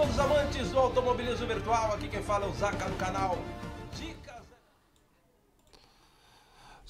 todos os amantes do automobilismo virtual. Aqui quem fala é o Zaca no canal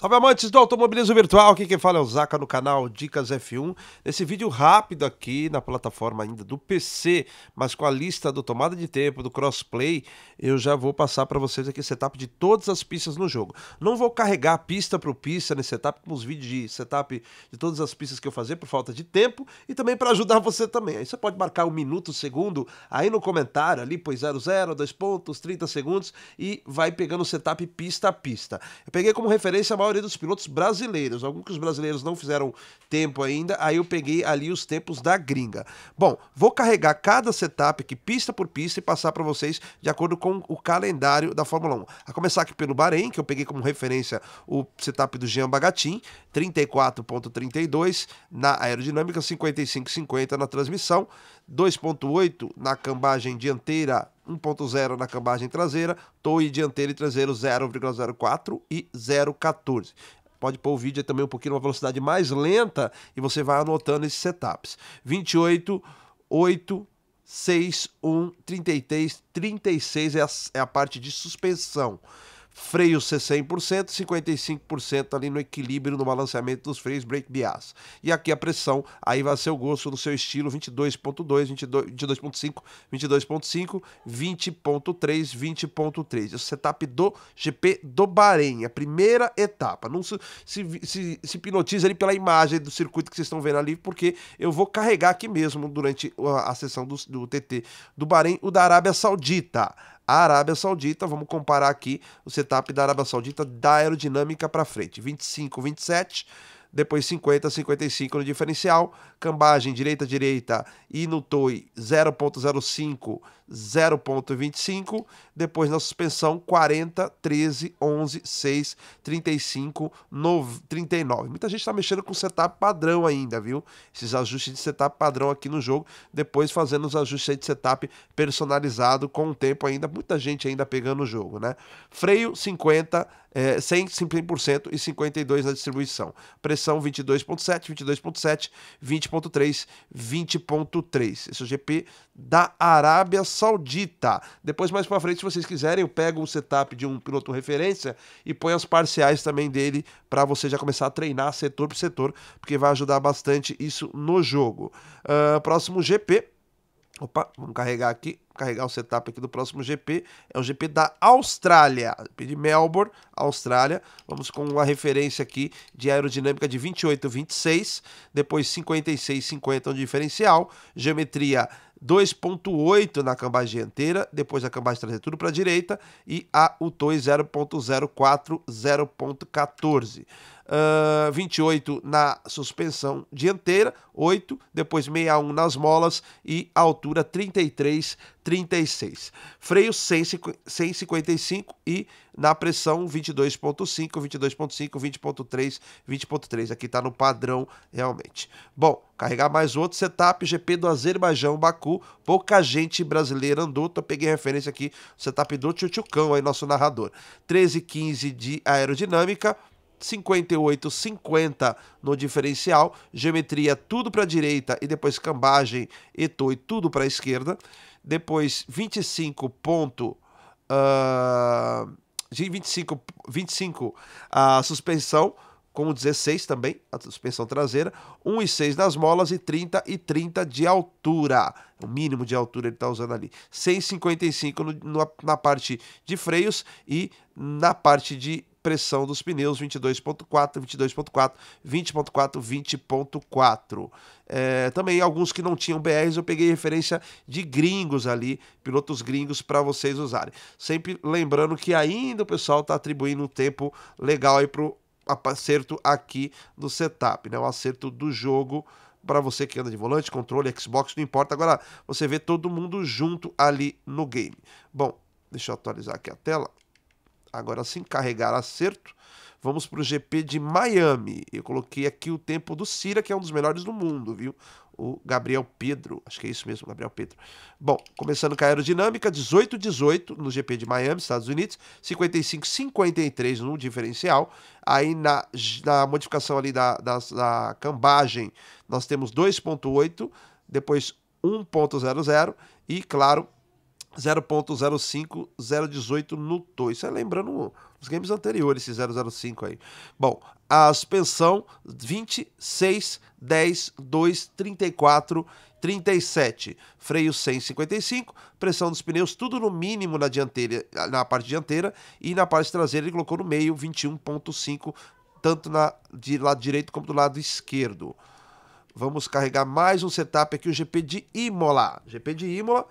Salve amantes do automobilismo virtual, aqui quem fala é o Zaca no canal Dicas F1. Nesse vídeo rápido aqui na plataforma ainda do PC, mas com a lista do tomada de tempo, do crossplay, eu já vou passar para vocês aqui o setup de todas as pistas no jogo. Não vou carregar pista por pista nesse setup, com os vídeos de setup de todas as pistas que eu fazer por falta de tempo e também para ajudar você também. Aí você pode marcar um minuto, segundo aí no comentário ali, pois 00, 2 pontos, 30 segundos e vai pegando o setup pista a pista. Eu peguei como referência a maior maioria dos pilotos brasileiros. Alguns que os brasileiros não fizeram tempo ainda, aí eu peguei ali os tempos da gringa. Bom, vou carregar cada setup aqui, pista por pista, e passar para vocês de acordo com o calendário da Fórmula 1. A começar aqui pelo Bahrein, que eu peguei como referência o setup do Jean Bagatin, 34.32 na aerodinâmica, 55.50 na transmissão, 2.8 na cambagem dianteira, 1.0 na cambagem traseira, toy dianteiro e traseiro 0,04 e 0,14. Pode pôr o vídeo também um pouquinho numa velocidade mais lenta e você vai anotando esses setups. 28, 8, 6, 1, 33, 36 é a, é a parte de suspensão freios ser 100%, 55% ali no equilíbrio, no balanceamento dos freios brake bias. E aqui a pressão, aí vai ser o gosto do seu estilo 22.2, 22.5, 22.5, 20.3, 20.3. O setup do GP do Bahrein, a primeira etapa. Não se, se, se, se hipnotiza ali pela imagem do circuito que vocês estão vendo ali, porque eu vou carregar aqui mesmo durante a, a sessão do, do TT do Bahrein o da Arábia Saudita. A Arábia Saudita, vamos comparar aqui o setup da Arábia Saudita da aerodinâmica para frente, 25, 27, depois 50, 55 no diferencial, cambagem direita, direita e no TOI 0.05 0,25. Depois na suspensão, 40, 13, 11, 6, 35, 9, 39. Muita gente está mexendo com setup padrão ainda, viu? Esses ajustes de setup padrão aqui no jogo. Depois fazendo os ajustes de setup personalizado com o tempo ainda. Muita gente ainda pegando o jogo, né? Freio 50, é, 100%, 100% e 52% na distribuição. Pressão 22.7, 22.7, 20.3, 20.3. Esse é o GP da Arábia Saudita. Saudita. Depois, mais para frente, se vocês quiserem, eu pego um setup de um piloto referência e ponho as parciais também dele para você já começar a treinar setor por setor, porque vai ajudar bastante isso no jogo. Uh, próximo GP. Opa, vamos carregar aqui, carregar o setup aqui do próximo GP. É o GP da Austrália, GP de Melbourne, Austrália. Vamos com uma referência aqui de aerodinâmica de 28, 26, depois 56, 50 um diferencial, geometria 2.8 na cambagem dianteira, depois a cambagem traseira tudo para a direita e a UTOI 0.04, 0.14 uh, ah, 28 na suspensão dianteira, 8, depois 61 nas molas e altura 33, 36. Freio 155 e na pressão 22.5, 22.5, 20.3, 20.3. Aqui está no padrão realmente. Bom, carregar mais outro setup, GP do Azerbaijão, Baku. Pouca gente brasileira andou, então peguei referência aqui, setup do Tchutchucão, aí nosso narrador. 13.15 de aerodinâmica, 58,50 no diferencial, geometria tudo para a direita e depois cambagem e toi tudo para a esquerda, depois 25 ponto, uh, 25, 25 a suspensão com 16 também, a suspensão traseira, 1,6 nas molas e 30 e 30 de altura, o mínimo de altura ele está usando ali, 6,55 na parte de freios e na parte de pressão dos pneus 22.4, 22.4, 20.4, 20.4. É, também alguns que não tinham BRs, eu peguei referência de gringos ali, pilotos gringos para vocês usarem. Sempre lembrando que ainda o pessoal está atribuindo um tempo legal aí pro acerto aqui do setup, né? O acerto do jogo para você que anda de volante, controle, Xbox, não importa. Agora você vê todo mundo junto ali no game. Bom, deixa eu atualizar aqui a tela. Agora sim, carregar acerto. Vamos para o GP de Miami. Eu coloquei aqui o tempo do Cira, que é um dos melhores do mundo, viu? O Gabriel Pedro, acho que é isso mesmo, Gabriel Pedro. Bom, começando com a aerodinâmica, 18-18 no GP de Miami, Estados Unidos, 55-53 no diferencial. Aí na, na modificação ali da, da, da cambagem, nós temos 2.8, depois 1.00 e, claro, 0.05018 no Isso é lembrando os games anteriores, esse 005 aí. Bom, a suspensão 26, 10, 2, 34, 37. Freio 155, pressão dos pneus, tudo no mínimo na, dianteira, na parte dianteira e na parte traseira ele colocou no meio 21.5, tanto na, de lado direito como do lado esquerdo. Vamos carregar mais um setup aqui, o GP de Imola. GP de Imola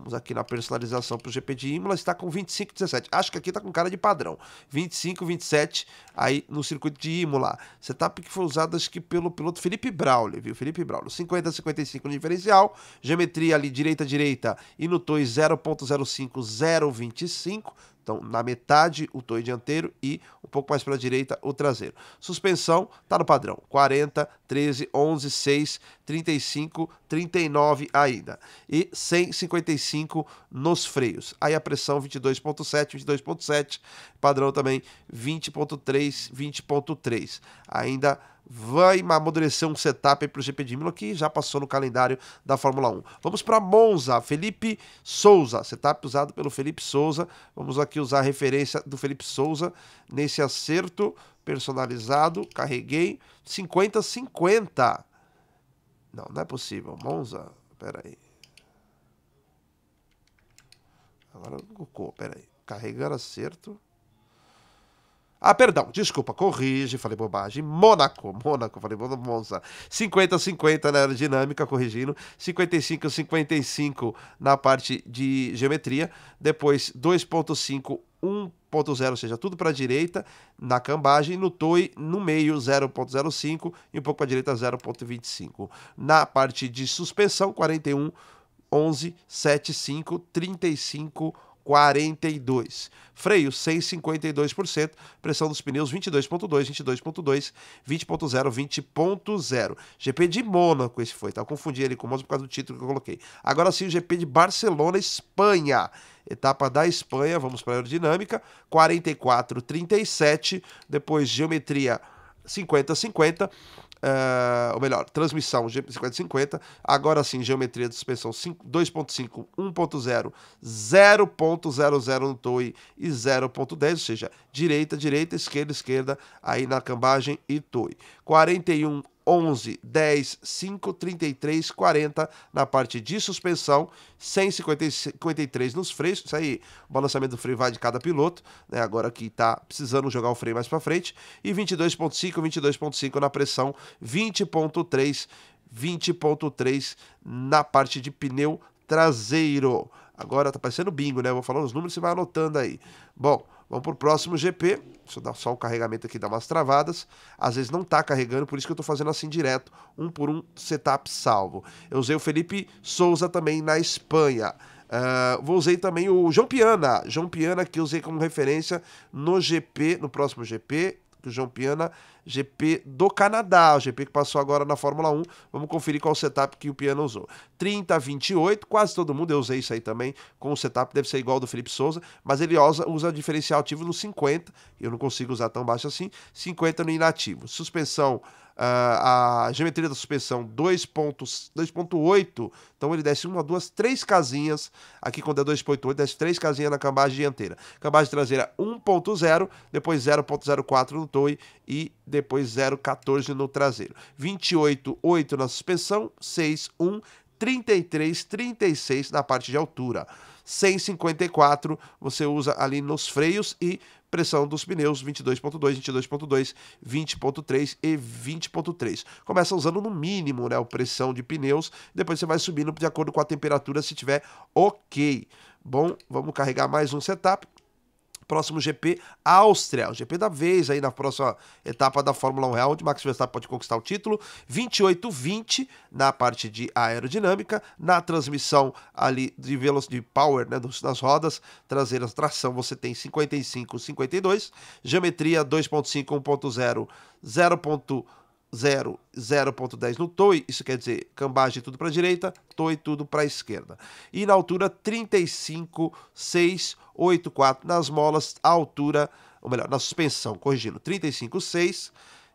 Vamos aqui na personalização para o GP de Imola, está com 25, 17. Acho que aqui está com cara de padrão. 25, 27, aí no circuito de Imola. Setup que foi usado, acho que pelo piloto Felipe Braulio, viu? Felipe Braulio. 50, 55 no diferencial, geometria ali direita, direita, e no TOI 0.05025. Então, na metade, o TOI dianteiro e pouco mais para a direita o traseiro. Suspensão está no padrão, 40, 13, 11, 6, 35, 39 ainda. E 155 nos freios. Aí a pressão 22.7, 22.7, padrão também 20.3, 20.3. Ainda vai amadurecer um setup para o GP de Imola que já passou no calendário da Fórmula 1. Vamos para Monza, Felipe Souza, setup usado pelo Felipe Souza. Vamos aqui usar a referência do Felipe Souza nesse acerto personalizado. Carreguei 50 50. Não, não é possível. Monza, Peraí. aí. Agora não pera aí. Carregando acerto. Ah, perdão, desculpa, corrige, falei bobagem. Mônaco, Mônaco, falei Monza. 50-50 na aerodinâmica, corrigindo. 55-55 na parte de geometria. Depois 2.5, 1.0, ou seja, tudo para a direita na cambagem. No TOI, no meio, 0.05 e um pouco para a direita, 0.25. Na parte de suspensão, 41, 11, 7, 5, 35, 11. 42. Freio 152%, pressão dos pneus 22,2, 22,2, 20,0, 20,0. GP de Mônaco esse foi, tá? confundi ele com o Mônaco por causa do título que eu coloquei. Agora sim o GP de Barcelona, Espanha. Etapa da Espanha, vamos para a aerodinâmica, 44,37, depois geometria 50-50 Uh, ou melhor, transmissão G5050, agora sim, geometria de suspensão 2.5, 1.0, 0.00 no TOI e 0.10, ou seja, direita, direita, esquerda, esquerda, aí na cambagem e TOI. 41 11, 10, 5, 33, 40 na parte de suspensão, 153 nos freios, isso aí, o balançamento do freio vai de cada piloto, né, agora que tá precisando jogar o freio mais para frente, e 22.5, 22.5 na pressão, 20.3, 20.3 na parte de pneu traseiro. Agora tá parecendo bingo, né? vou falar os números, você vai anotando aí. Bom, Vamos para o próximo GP. Deixa eu dar só o carregamento aqui, dá umas travadas. Às vezes não está carregando, por isso que eu estou fazendo assim direto, um por um setup salvo. Eu usei o Felipe Souza também na Espanha. Uh, vou usei também o João Piana, João Piana que usei como referência no GP, no próximo GP, do João Piana, GP do Canadá, o GP que passou agora na Fórmula 1. Vamos conferir qual setup que o Piana usou. 30, 28, quase todo mundo, eu usei isso aí também, com o setup, deve ser igual ao do Felipe Souza, mas ele usa, usa diferencial ativo no 50, eu não consigo usar tão baixo assim, 50 no inativo. Suspensão a geometria da suspensão 2.8, então ele desce uma, duas, três casinhas, aqui quando é 2.8, desce três casinhas na cambagem dianteira. Cambagem traseira 1.0, depois 0.04 no toy e depois 0.14 no traseiro. 28.8 na suspensão, 6.1, 33, 36 na parte de altura. 154 você usa ali nos freios e pressão dos pneus 22.2, 22.2, 20.3 e 20.3. Começa usando no mínimo, né, a pressão de pneus, depois você vai subindo de acordo com a temperatura se tiver OK. Bom, vamos carregar mais um setup próximo GP Áustria, o GP da vez aí na próxima etapa da Fórmula 1 Real, onde Max Verstappen pode conquistar o título. 28-20 na parte de aerodinâmica, na transmissão ali de velocidade de power, né, nas rodas traseiras, tração, você tem 55, 52, geometria 2.5, 1.0, 0. 0.10 no TOI, isso quer dizer cambagem tudo para a direita, TOI tudo para a esquerda. E na altura 35,684, nas molas, a altura, ou melhor, na suspensão, corrigindo, 35,6,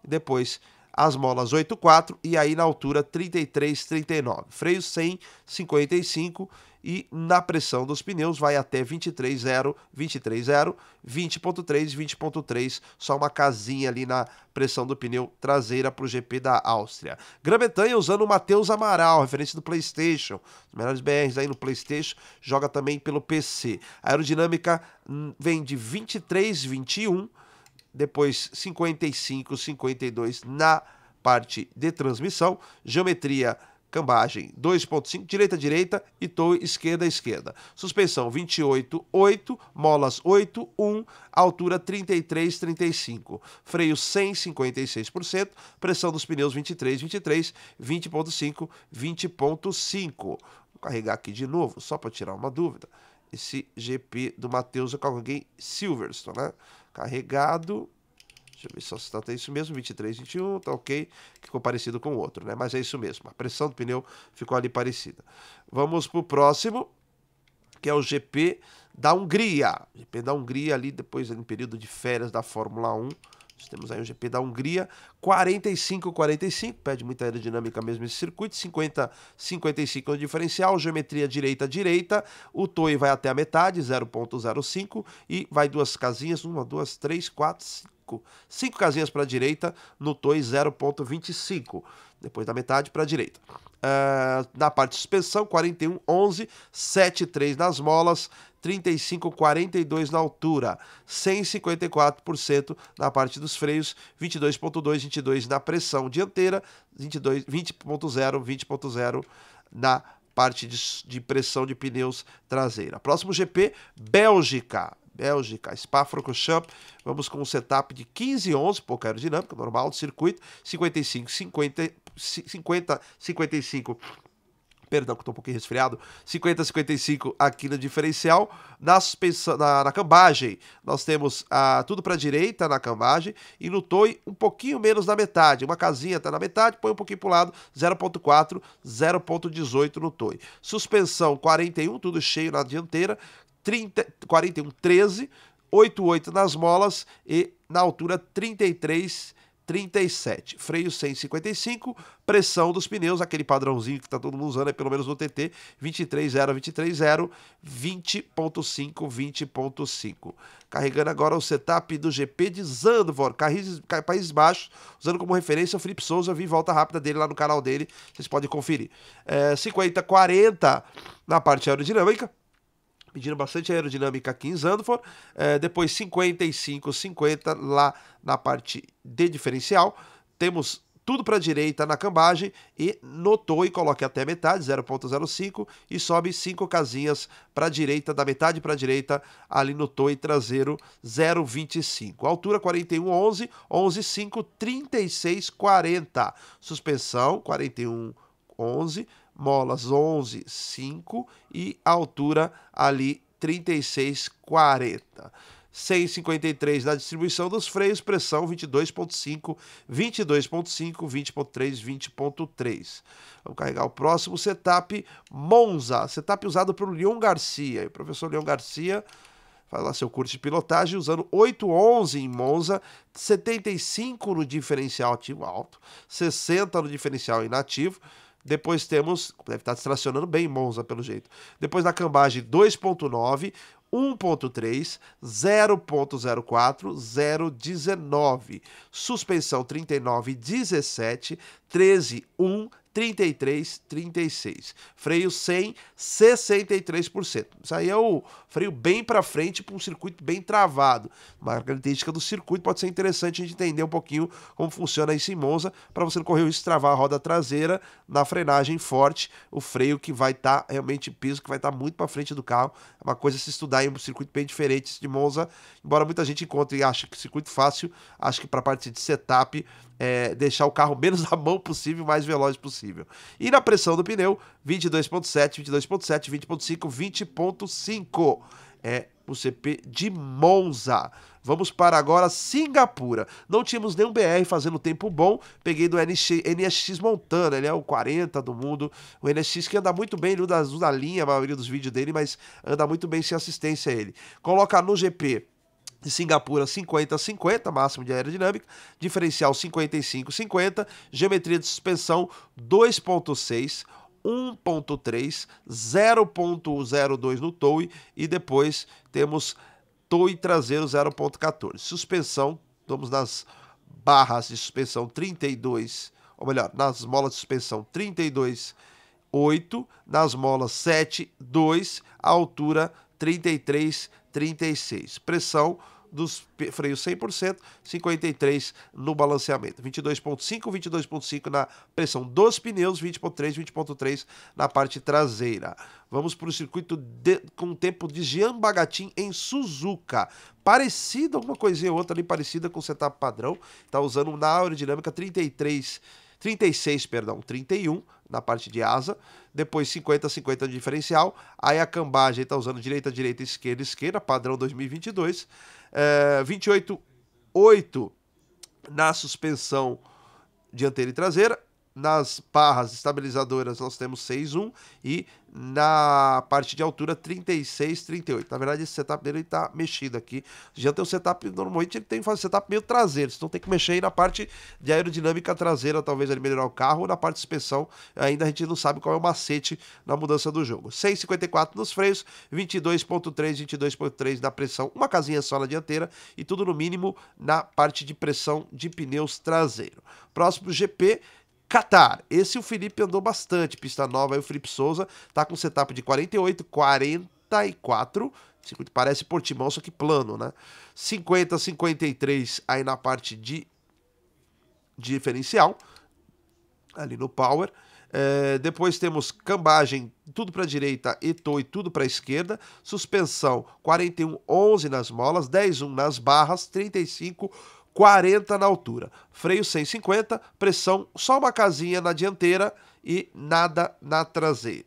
depois as molas 8,4 e aí na altura 33,39. Freio 100, 55 e na pressão dos pneus vai até 23.0, 23.0, 20.3, 20.3, só uma casinha ali na pressão do pneu traseira para o GP da Áustria. Grã-Bretanha usando o Matheus Amaral, referência do PlayStation, os melhores BRs aí no PlayStation, joga também pelo PC. A aerodinâmica hum, vem de 23.21, depois 55, 52 na parte de transmissão, geometria cambagem 2.5, direita, direita e tow esquerda, esquerda. Suspensão 28, 8, molas 8, 1, altura 33, 35. Freio 100, pressão dos pneus 23, 23, 20.5, 20.5. Vou carregar aqui de novo, só para tirar uma dúvida. Esse GP do Matheus é carreguei Silverstone, né? Carregado, Deixa eu ver se está é isso mesmo, 23, 21, tá ok. Ficou parecido com o outro, né? Mas é isso mesmo. A pressão do pneu ficou ali parecida. Vamos pro próximo, que é o GP da Hungria. GP da Hungria ali depois, no período de férias da Fórmula 1. Nós temos aí um GP da Hungria, 45-45, pede muita aerodinâmica mesmo esse circuito, 50-55 no é diferencial, geometria direita-direita, o Toy vai até a metade, 0.05, e vai duas casinhas, uma, duas, três, quatro, cinco, cinco casinhas para a direita, no Toy 0.25, depois da metade para a direita. Uh, na parte de suspensão, 41, 11, 7, 3 nas molas, 35, 42 na altura, 154% na parte dos freios, 22.2, 22 na pressão dianteira, 22, 20.0, 20.0 na parte de, de pressão de pneus traseira. Próximo GP, Bélgica. Bélgica, Spa-Francorchamps, vamos com um setup de 15 11 pouca aerodinâmica, normal de circuito, 55 50 50 55 Perdão, que estou um pouquinho resfriado. 50 55 aqui no diferencial. Nas, na, na cambagem, nós temos ah, tudo para a direita na cambagem. E no toy um pouquinho menos da metade. Uma casinha está na metade, põe um pouquinho para o lado. 0,4, 0,18 no toy Suspensão 41, tudo cheio na dianteira. 30, 41, 13. 8,8 nas molas e na altura 33 37. Freio 155, pressão dos pneus, aquele padrãozinho que está todo mundo usando, é pelo menos no TT, 23.0, 23.0, 20.5, 20.5. Carregando agora o setup do GP de Zandvoort, Países Baixos, usando como referência o Felipe Souza, vi volta rápida dele lá no canal dele, vocês podem conferir. É, 50, 40 na parte aerodinâmica, medindo bastante aerodinâmica aqui em Zandvoort, é, depois 55, 50 lá na parte de diferencial, temos tudo para a direita na cambagem e notou e coloque até metade, 0.05 e sobe 5 casinhas para a direita, da metade para a direita, ali no toy traseiro 0.25. Altura 41 11, 11 5, 36 40. Suspensão 41 11 molas 11, 5 e altura ali 36, 40. 6,53 na distribuição dos freios, pressão 22,5, 22,5, 20,3, 20,3. Vamos carregar o próximo setup, Monza, setup usado pelo Leon Garcia. E o professor Leon Garcia faz lá seu curso de pilotagem usando 8,11 em Monza, 75 no diferencial ativo alto, 60 no diferencial inativo, depois temos, deve tá estar distracionando bem Monza pelo jeito. Depois da cambagem 2.9, 1.3, 0.04, 0.19. Suspensão 39, 17, 13, 1, 33, 36. Freio 100, 63%. Isso aí é o freio bem para frente para um circuito bem travado. Uma característica do circuito pode ser interessante a gente entender um pouquinho como funciona isso em Monza, para você não correr o risco de travar a roda traseira na frenagem forte, o freio que vai estar tá realmente piso, que vai estar tá muito para frente do carro. É uma coisa se estudar em um circuito bem diferente de Monza, embora muita gente encontre e ache que circuito fácil, acho que para parte de setup é, deixar o carro menos na mão possível, mais veloz possível. E na pressão do pneu, 22.7, 22.7, 20.5, 20.5 é o CP de Monza. Vamos para agora Singapura. Não tínhamos nenhum BR fazendo tempo bom. Peguei do NX, NSX Montana, ele é o 40 do mundo. O NSX que anda muito bem, ele usa a linha a maioria dos vídeos dele, mas anda muito bem sem assistência a ele. Coloca no GP de Singapura 50-50, máximo de aerodinâmica, diferencial 55-50, geometria de suspensão 2.6, 1.3, 0.02 no TOE e depois temos TOE traseiro 0.14. Suspensão, vamos nas barras de suspensão 32, ou melhor, nas molas de suspensão 328 nas molas 72 altura 3336 Pressão dos freios 100%, 53% no balanceamento. 22,5%, 22,5% na pressão dos pneus, 20,3%, 20,3% na parte traseira. Vamos para o circuito de, com tempo de Jean em Suzuka. Parecido, alguma coisinha ou outra ali, parecida com o setup padrão. Está usando na aerodinâmica 33, 36, perdão, 31 na parte de asa, depois 50 50 de diferencial, aí a cambagem está usando direita direita, esquerda esquerda, padrão 2022. 28,8 é, na suspensão dianteira e traseira nas barras estabilizadoras nós temos 6.1 e na parte de altura 36, 38. Na verdade, esse setup dele está mexido aqui. Já tem um setup, normalmente ele tem que fazer setup meio traseiro, então tem que mexer aí na parte de aerodinâmica traseira, talvez ele melhorar o carro, ou na parte de suspensão, ainda a gente não sabe qual é o macete na mudança do jogo. 6,54 nos freios, 22,3, 22,3 na pressão, uma casinha só na dianteira e tudo no mínimo na parte de pressão de pneus traseiro. Próximo GP Qatar. Esse o Felipe andou bastante, pista nova aí o Felipe Souza, tá com setup de 48, 44, parece Portimão, só que plano, né? 50, 53 aí na parte de, de diferencial, ali no power. É, depois temos cambagem tudo para a direita e e tudo para a esquerda. Suspensão 41 11 nas molas, 10 1 nas barras, 35 40 na altura. Freio 150, pressão só uma casinha na dianteira e nada na traseira.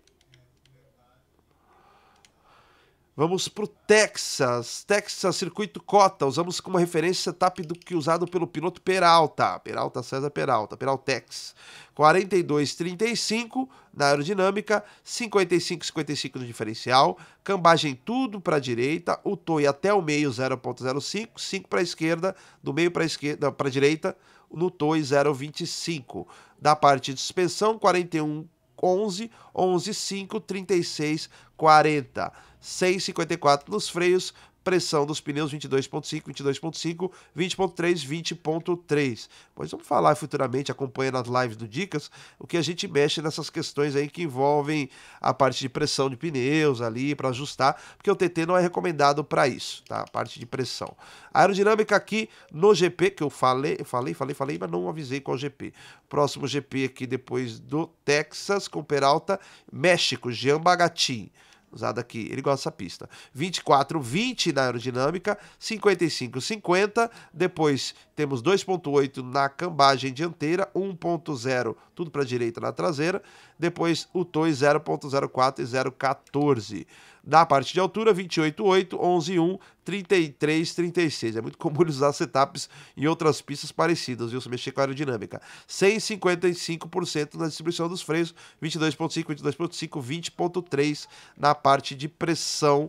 Vamos para o Texas, Texas Circuito Cota. Usamos como referência setup do que usado pelo piloto Peralta, Peralta César Peralta, Peraltex. 42,35 na aerodinâmica, 55,55 no diferencial, cambagem tudo para a direita, o toy até o meio 0,05, 5 para a esquerda, do meio para a esquerda para direita, no toy 0,25. Da parte de suspensão, 41 11 11 5 36 40 6,54 nos freios, pressão dos pneus 22.5, 22.5, 20.3, 20.3. Mas vamos falar futuramente, acompanhando nas lives do Dicas, o que a gente mexe nessas questões aí que envolvem a parte de pressão de pneus ali para ajustar, porque o TT não é recomendado para isso, tá? A parte de pressão. A aerodinâmica aqui no GP que eu falei, falei, falei, falei, mas não avisei qual GP. Próximo GP aqui depois do Texas com Peralta, México, Jean Bagatin usado aqui, ele gosta dessa pista. 24, 20 na aerodinâmica, 55, 50. Depois temos 2.8 na cambagem dianteira, 1.0 tudo para a direita na traseira. Depois o TOI 0.04 e 0.14 da parte de altura, 28,8, 11,1, 33, 36. É muito comum usar setups em outras pistas parecidas, viu? Se mexer com a aerodinâmica. 155% na distribuição dos freios, 22,5, 22,5, 20,3 na parte de pressão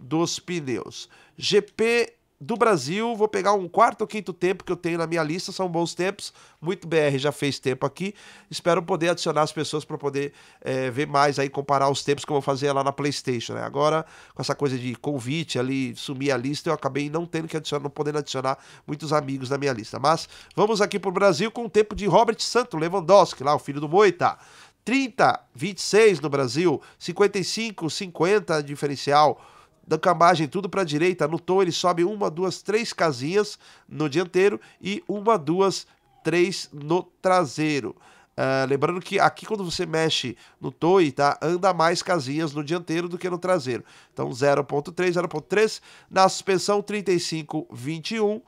dos pneus. GP do Brasil, vou pegar um quarto ou quinto tempo que eu tenho na minha lista, são bons tempos. Muito BR já fez tempo aqui. Espero poder adicionar as pessoas para poder é, ver mais aí, comparar os tempos que eu vou fazer lá na PlayStation. Né? Agora, com essa coisa de convite ali, sumir a lista, eu acabei não tendo que adicionar, não podendo adicionar muitos amigos na minha lista. Mas vamos aqui para o Brasil com o tempo de Robert Santo Lewandowski, lá o filho do Moita. 30, 26 no Brasil, 55, 50 diferencial da cambagem tudo para a direita, no toy ele sobe uma, duas, três casinhas no dianteiro e uma, duas, três no traseiro. Uh, lembrando que aqui quando você mexe no toy, tá? Anda mais casinhas no dianteiro do que no traseiro. Então 0.3, 0.3. Na suspensão 35, 21.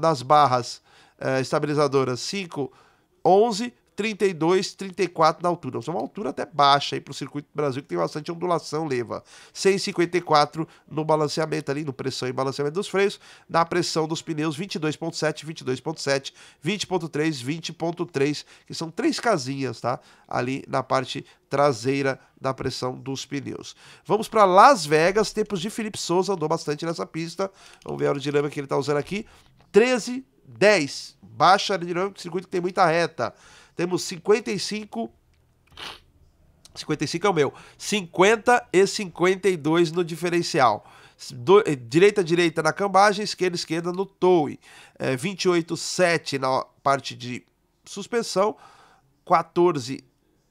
Nas barras uh, estabilizadoras 5, 11. 32, 34 na altura. É uma altura até baixa aí para o circuito do Brasil, que tem bastante ondulação, leva. 6,54 no balanceamento ali, no pressão e balanceamento dos freios, na pressão dos pneus 22,7, 22,7, 20,3, 20,3, que são três casinhas, tá? Ali na parte traseira da pressão dos pneus. Vamos para Las Vegas, tempos de Felipe Souza, andou bastante nessa pista. Vamos ver a aerodinâmica que ele está usando aqui. 13, 10, baixa aerodinâmica, circuito que tem muita reta. Temos 55. 55 é o meu. 50 e 52 no diferencial. Do, eh, direita, direita na cambagem, esquerda, esquerda no tow. É, 28, na parte de suspensão. 14,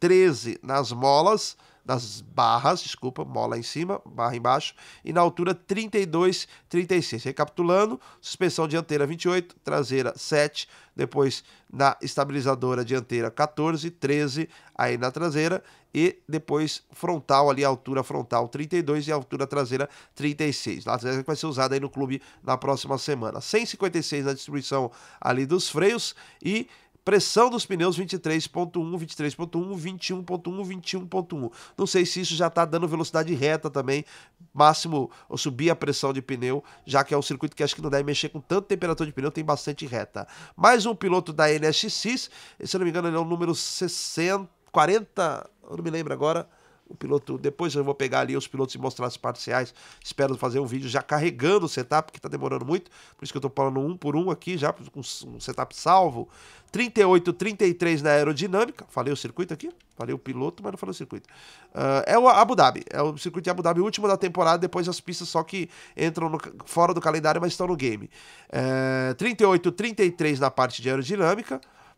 13 nas molas, nas barras, desculpa, mola em cima, barra embaixo, e na altura 32, 36. Recapitulando, suspensão dianteira 28, traseira 7, depois na estabilizadora dianteira 14, 13, aí na traseira, e depois frontal ali, altura frontal 32 e altura traseira 36. Lá vai ser usada aí no clube na próxima semana. 156 na distribuição ali dos freios e Pressão dos pneus 23.1, 23.1, 21.1, 21.1. Não sei se isso já está dando velocidade reta também, máximo ou subir a pressão de pneu, já que é um circuito que acho que não deve mexer com tanta temperatura de pneu, tem bastante reta. Mais um piloto da NSX, se não me engano ele é o número 60, 40, eu não me lembro agora, o piloto. Depois eu vou pegar ali os pilotos e mostrar as parciais. Espero fazer um vídeo já carregando o setup, que está demorando muito. Por isso que eu estou falando um por um aqui, já com um setup salvo. 38, 33 na aerodinâmica. Falei o circuito aqui? Falei o piloto, mas não falei o circuito. Uh, é o Abu Dhabi. É o circuito de Abu Dhabi, último da temporada. Depois as pistas só que entram no, fora do calendário, mas estão no game. Uh, 38, 33 na parte de aerodinâmica.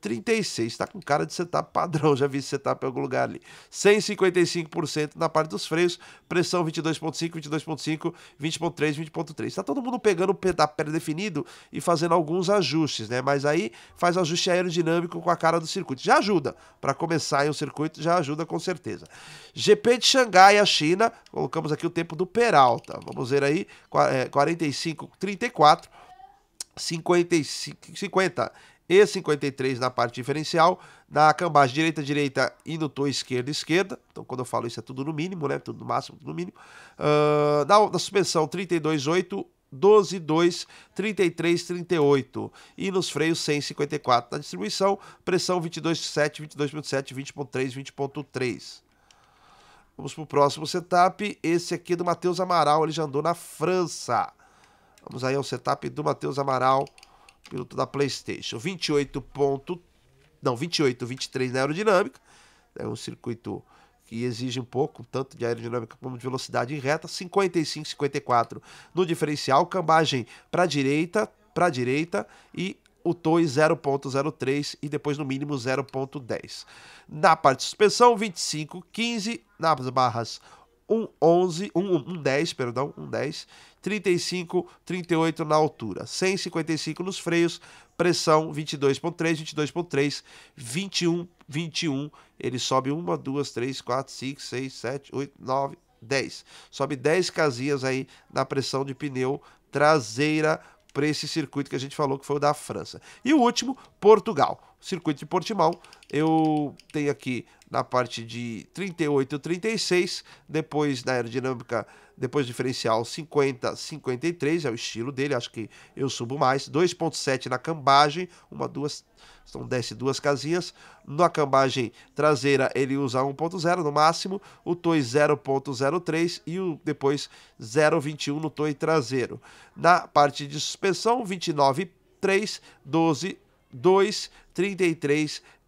36 está com cara de setup padrão, já vi esse setup em algum lugar ali. 155% na parte dos freios, pressão 22.5, 22.5, 20.3, 20.3. Está todo mundo pegando o pedal definido e fazendo alguns ajustes, né? Mas aí faz ajuste aerodinâmico com a cara do circuito. Já ajuda para começar em um circuito, já ajuda com certeza. GP de Xangai, a China, colocamos aqui o tempo do Peralta. Vamos ver aí, 45, 34. 55, 50 e 53 na parte diferencial. Na cambagem direita, direita e no toa esquerda, esquerda. Então, quando eu falo isso, é tudo no mínimo, né? Tudo no máximo, tudo no mínimo. Uh, na, na suspensão, 32,8. 12, 2, 33, 38. E nos freios 154 na distribuição, pressão 22,7, 22,7, 20,3, 20,3. Vamos para o próximo setup. Esse aqui é do Matheus Amaral, ele já andou na França. Vamos aí ao setup do Matheus Amaral piloto da PlayStation. 28 ponto, não, 28, 23 na aerodinâmica, é um circuito que exige um pouco, tanto de aerodinâmica como de velocidade em reta, 55, 54 no diferencial, cambagem para direita, para direita e o TOI 0.03 e depois no mínimo 0.10. Na parte de suspensão, 25, 15 nas barras um 11, perdão, 110, 35, 38 na altura, 155 nos freios, pressão 22.3, 22.3, 21, 21, ele sobe 1, 2, 3, 4, 5, 6, 7, 8, 9, 10. Sobe 10 casinhas aí na pressão de pneu traseira para esse circuito que a gente falou que foi o da França. E o último, Portugal circuito de Portimão. Eu tenho aqui na parte de 38 36, depois na aerodinâmica, depois diferencial 50 53, é o estilo dele, acho que eu subo mais. 2.7 na cambagem, uma duas então desce duas casinhas. Na cambagem traseira ele usa 1.0 no máximo, o toy 0.03 e o depois 0.21 no toy traseiro. Na parte de suspensão 29 3, 12 33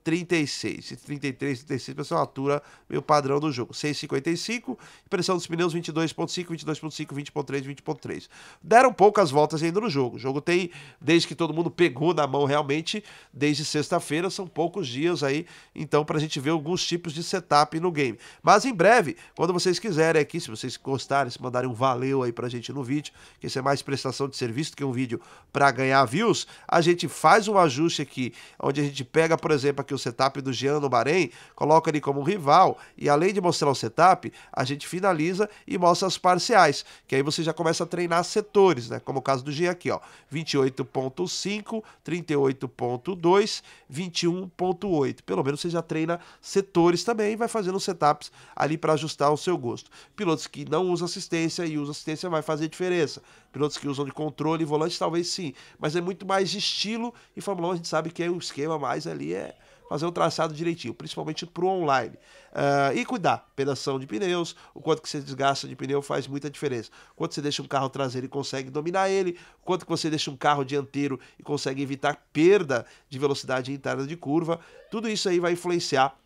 36, e 36 para sua altura meio padrão do jogo. 6,55, pressão dos pneus 22,5, 22,5, 20,3, 20,3. Deram poucas voltas ainda no jogo. O jogo tem, desde que todo mundo pegou na mão realmente, desde sexta-feira, são poucos dias aí, então para a gente ver alguns tipos de setup no game. Mas em breve, quando vocês quiserem aqui, se vocês gostarem, se mandarem um valeu aí para a gente no vídeo, que isso é mais prestação de serviço do que um vídeo para ganhar views, a gente faz um ajuste aqui, onde a gente pega, por exemplo, aqui que o setup do Jean no Bahrein, coloca ele como um rival e além de mostrar o setup, a gente finaliza e mostra as parciais, que aí você já começa a treinar setores, né? Como o caso do Jean aqui, ó, 28.5, 38.2, 21.8. Pelo menos você já treina setores também e vai fazendo setups ali para ajustar ao seu gosto. Pilotos que não usam assistência e usam assistência vai fazer diferença. Pilotos que usam de controle e volante talvez sim, mas é muito mais de estilo e Fórmula 1 a gente sabe que é o esquema mais ali é fazer o traçado direitinho, principalmente para o online. Uh, e cuidar, pedação de pneus, o quanto que você desgasta de pneu faz muita diferença. O quanto você deixa um carro traseiro e consegue dominar ele, o quanto que você deixa um carro dianteiro e consegue evitar perda de velocidade interna de curva, tudo isso aí vai influenciar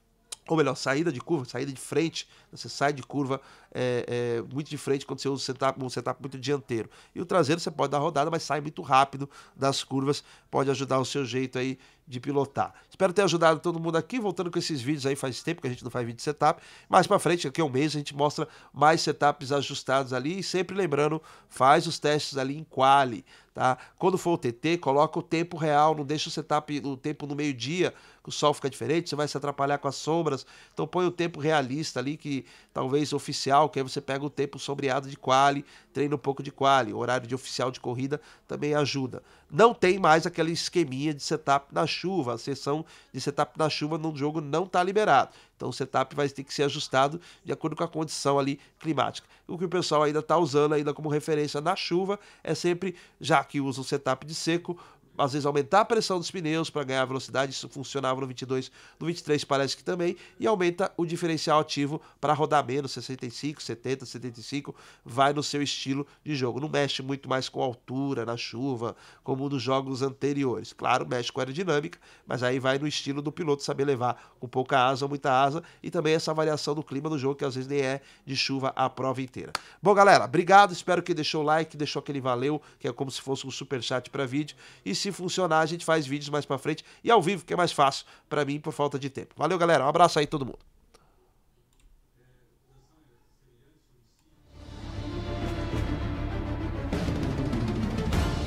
ou melhor, saída de curva, saída de frente, você sai de curva é, é, muito de frente quando você usa um setup, um setup muito dianteiro. E o traseiro você pode dar rodada, mas sai muito rápido das curvas, pode ajudar o seu jeito aí de pilotar. Espero ter ajudado todo mundo aqui, voltando com esses vídeos aí faz tempo que a gente não faz vídeo de setup, mais para frente, aqui é um mês, a gente mostra mais setups ajustados ali e sempre lembrando, faz os testes ali em quali, tá? Quando for o TT, coloca o tempo real, não deixa o setup, o tempo no meio-dia, o sol fica diferente, você vai se atrapalhar com as sombras. Então põe o tempo realista ali, que talvez oficial, que aí você pega o tempo sombreado de quali, treina um pouco de quali, horário de oficial de corrida também ajuda. Não tem mais aquela esqueminha de setup na chuva, a sessão de setup na chuva no jogo não está liberado. Então o setup vai ter que ser ajustado de acordo com a condição ali climática. O que o pessoal ainda está usando ainda como referência na chuva é sempre, já que usa o setup de seco, às vezes aumentar a pressão dos pneus para ganhar velocidade, isso funcionava no 22, no 23 parece que também, e aumenta o diferencial ativo para rodar menos, 65, 70, 75, vai no seu estilo de jogo. Não mexe muito mais com altura, na chuva, como nos jogos anteriores. Claro, mexe com a aerodinâmica, mas aí vai no estilo do piloto saber levar com pouca asa, muita asa, e também essa variação do clima do jogo, que às vezes nem é de chuva a prova inteira. Bom, galera, obrigado, espero que deixou o like, deixou aquele valeu, que é como se fosse um super chat para vídeo, e se se funcionar, a gente faz vídeos mais para frente e ao vivo, que é mais fácil para mim por falta de tempo. Valeu, galera. Um abraço aí todo mundo.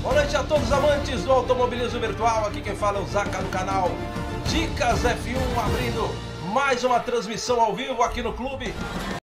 Boa noite a todos amantes do automobilismo virtual. Aqui quem fala é o Zaca do canal Dicas F1 abrindo mais uma transmissão ao vivo aqui no clube.